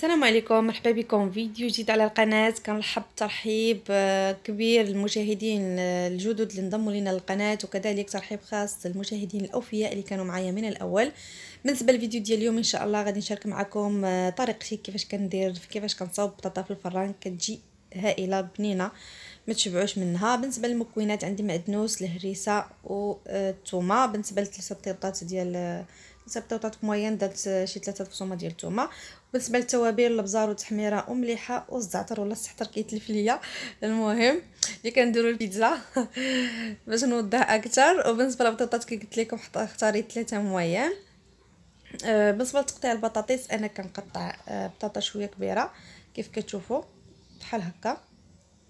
السلام عليكم مرحبا بكم فيديو جديد على القناه كنرحب ترحيب آه، كبير المشاهدين آه، الجدد اللي انضموا لنا للقناه وكذلك ترحيب خاص للمشاهدين الاوفياء اللي كانوا معايا من الاول بالنسبه للفيديو ديال اليوم ان شاء الله غادي نشارك معكم آه، طريقتي كيفاش كندير كيفاش كنصاوب بطاطا في الفران كتجي هائله بنينه ما تشبعوش منها بالنسبه للمكونات عندي معدنوس الهريسه والثومه بالنسبه لثلاثه بطيطات ديال ثلاثه بطاطات موين درت شي ثلاثه فصومه ديال الثومه بالنسبه للتوابل البزار والتحميره ومليحه والزعتر ولا السحتر كيتلف ليا المهم اللي كنديروا البيتزا باش نوضح اكثر وبالنسبه للبطاطات كي قلت لكم اختاريت ثلاثه مويان آه، بالنسبه لتقطيع البطاطس انا كنقطع آه، بطاطا شويه كبيره كيف كتشوفوا بحال هكا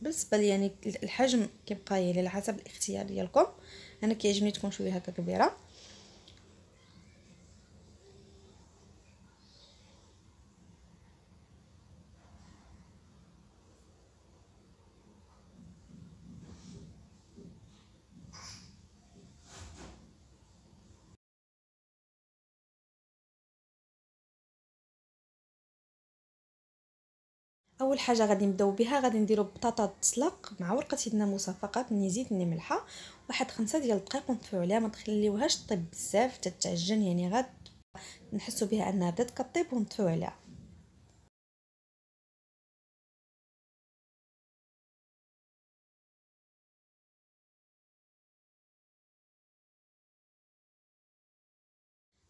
بالنسبه لي يعني الحجم كيبقى يلي على حسب الاختيار ديالكم انا كيعجبني تكون شويه هكا كبيره اول حاجه غادي نبداو بها غادي نديرو بطاطا تسلق مع ورقه سيدنا موسى فقط من زيت من ملحه واحد خمسة ديال الدقيق ونطفيو عليها ما نخليوهاش طيب بزاف حتى تعجن يعني غاد نحسو بها انها بدات كطيب ونطفيو عليها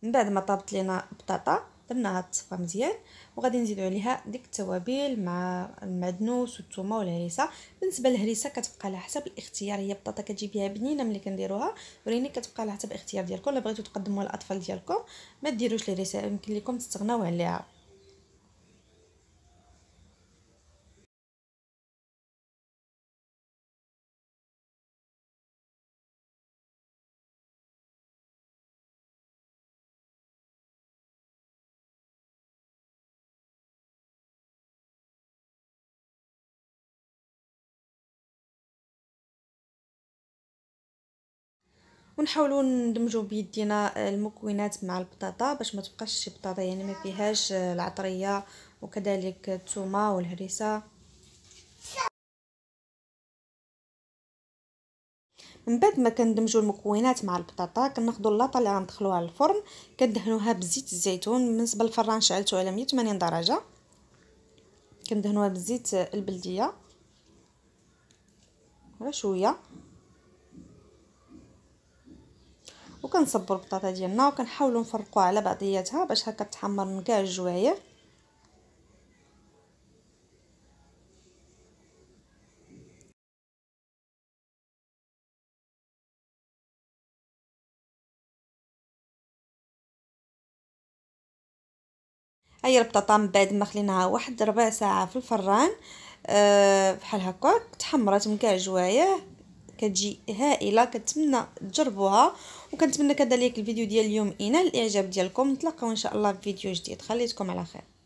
من بعد ما طابت لينا بطاطا درنا هاد الصفه مزيان وغادي نزيدو عليها ديك التوابل مع المعدنوس والثومه والهريسه بالنسبه للهريسه كتبقى على حسب الاختيار هي بطاطا كتجيبيها بنينه ملي كنديروها وريني كتبقى على حسب الاختيار ديالكم الا بغيتو تقدموها للاطفال ديالكم ما ديروش الهريسه يمكن لكم تستغناو عليها ونحاولوا ندمجوا بيدينا المكونات مع البطاطا باش ما تبقاش شي بطاطا يعني ما فيهاش العطريه وكذلك الثومه والهريسه من بعد ما كندمجوا المكونات مع البطاطا كناخذوا اللاطه اللي غندخلوها على الفرن كندهنوها بزيت الزيتون بالنسبه للفران شعلته على 180 درجه كندهنوها بزيت البلديه غير شويه وكنصبر البطاطا ديالنا وكنحاولوا نفرقوها على بعضياتها باش هكا تحمر من كاع الجوايع هاي البطاطا من بعد ما خليناها واحد ربع ساعه في الفران أه بحال هكاك تحمرات من كاع الجوايع كتجي هائله كنتمنى تجربوها وكنتمنى كذلك الفيديو ديال اليوم ينال الاعجاب ديالكم نتلاقاو ان شاء الله في فيديو جديد خليتكم على خير